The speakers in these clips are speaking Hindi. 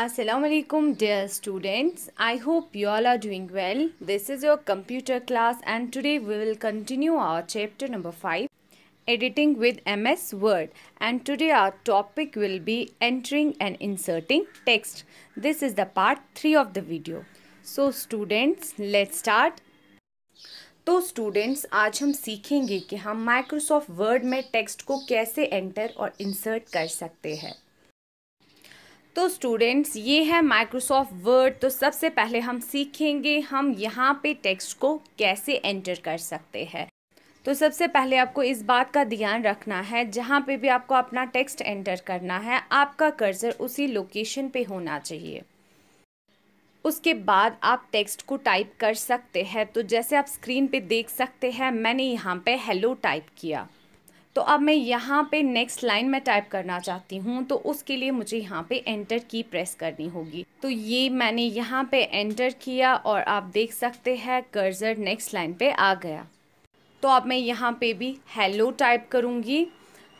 Assalamu alaikum dear students I hope you all are doing well this is your computer class and today we will continue our chapter number 5 editing with MS Word and today our topic will be entering and inserting text this is the part 3 of the video so students let's start तो स्टूडेंट्स आज हम सीखेंगे कि हम माइक्रोसॉफ्ट वर्ड में टेक्स्ट को कैसे एंटर और इंसर्ट कर सकते हैं तो स्टूडेंट्स ये है माइक्रोसॉफ्ट वर्ड तो सबसे पहले हम सीखेंगे हम यहाँ पे टेक्स्ट को कैसे एंटर कर सकते हैं तो सबसे पहले आपको इस बात का ध्यान रखना है जहाँ पे भी आपको अपना टेक्स्ट एंटर करना है आपका कर्जर उसी लोकेशन पे होना चाहिए उसके बाद आप टेक्स्ट को टाइप कर सकते हैं तो जैसे आप स्क्रीन पे देख सकते हैं मैंने यहाँ पे हेलो टाइप किया तो अब मैं यहाँ पे नेक्स्ट लाइन में टाइप करना चाहती हूँ तो उसके लिए मुझे यहाँ पे एंटर की प्रेस करनी होगी तो ये मैंने यहाँ पे एंटर किया और आप देख सकते हैं कर्जर नेक्स्ट लाइन पे आ गया तो अब मैं यहाँ पे भी हेलो टाइप करूँगी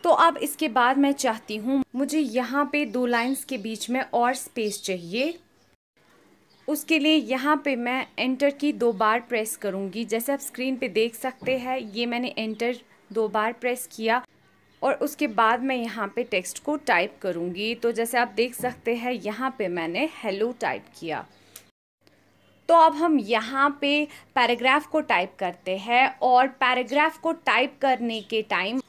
तो अब इसके बाद मैं चाहती हूँ मुझे यहाँ पे दो लाइन्स के बीच में और स्पेस चाहिए उसके लिए यहाँ पे मैं एंटर की दो बार प्रेस करूँगी जैसे आप स्क्रीन पे देख सकते हैं ये मैंने एंटर दो बार प्रेस किया और उसके बाद मैं यहाँ पे टेक्स्ट को टाइप करूँगी तो जैसे आप देख सकते हैं यहाँ पे मैंने हेलो टाइप किया तो अब हम यहाँ पे पैराग्राफ को टाइप करते हैं और पैराग्राफ को टाइप करने के टाइम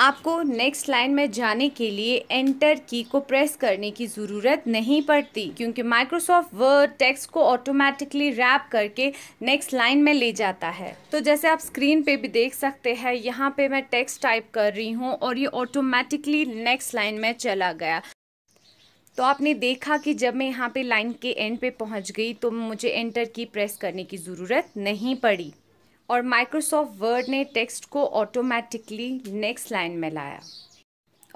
आपको नेक्स्ट लाइन में जाने के लिए एंटर की को प्रेस करने की ज़रूरत नहीं पड़ती क्योंकि माइक्रोसॉफ्ट वर्ड टेक्स्ट को ऑटोमेटिकली रैप करके नेक्स्ट लाइन में ले जाता है तो जैसे आप स्क्रीन पे भी देख सकते हैं यहाँ पे मैं टेक्स्ट टाइप कर रही हूँ और ये ऑटोमेटिकली नेक्स्ट लाइन में चला गया तो आपने देखा कि जब मैं यहाँ पे लाइन के एंड पे पहुँच गई तो मुझे एंटर की प्रेस करने की ज़रूरत नहीं पड़ी और माइक्रोसॉफ्ट वर्ड ने टेक्स्ट को ऑटोमेटिकली नेक्स्ट लाइन में लाया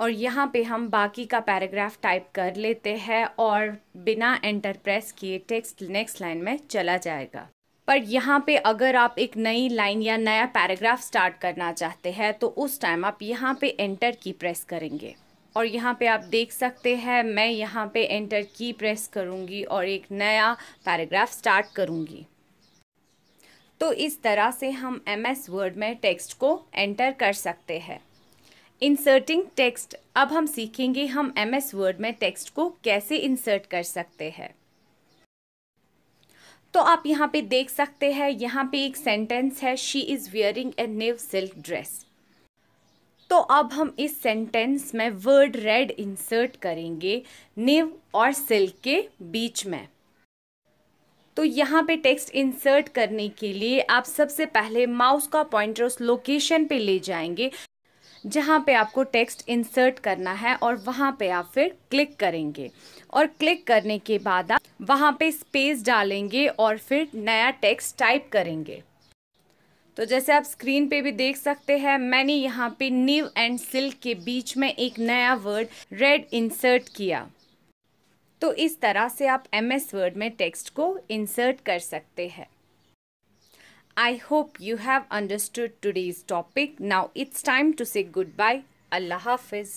और यहाँ पे हम बाकी का पैराग्राफ टाइप कर लेते हैं और बिना एंटर प्रेस किए टेक्स्ट नेक्स्ट लाइन में चला जाएगा पर यहाँ पे अगर आप एक नई लाइन या नया पैराग्राफ स्टार्ट करना चाहते हैं तो उस टाइम आप यहाँ पे एंटर की प्रेस करेंगे और यहाँ पे आप देख सकते हैं मैं यहाँ पे एंटर की प्रेस करूँगी और एक नया पैराग्राफ स्टार्ट करूँगी तो इस तरह से हम एम एस वर्ड में टेक्स्ट को एंटर कर सकते हैं इंसर्टिंग टेक्स्ट अब हम सीखेंगे हम एम एस वर्ड में टेक्स्ट को कैसे इंसर्ट कर सकते हैं तो आप यहाँ पे देख सकते हैं यहाँ पे एक सेंटेंस है she is wearing a new silk dress तो अब हम इस सेंटेंस में वर्ड रेड इंसर्ट करेंगे निव और सिल्क के बीच में तो यहाँ पे टेक्स्ट इंसर्ट करने के लिए आप सबसे पहले माउस का पॉइंटर उस लोकेशन पे ले जाएंगे जहाँ पे आपको टेक्स्ट इंसर्ट करना है और वहाँ पे आप फिर क्लिक करेंगे और क्लिक करने के बाद आप वहाँ पे स्पेस डालेंगे और फिर नया टेक्स्ट टाइप करेंगे तो जैसे आप स्क्रीन पे भी देख सकते हैं मैंने यहाँ पे नीव एंड सिल्क के बीच में एक नया वर्ड रेड इंसर्ट किया तो इस तरह से आप एम एस वर्ड में टेक्स्ट को इंसर्ट कर सकते हैं I hope you have understood today's topic now it's time to say good bye अल्लाह हाफिज़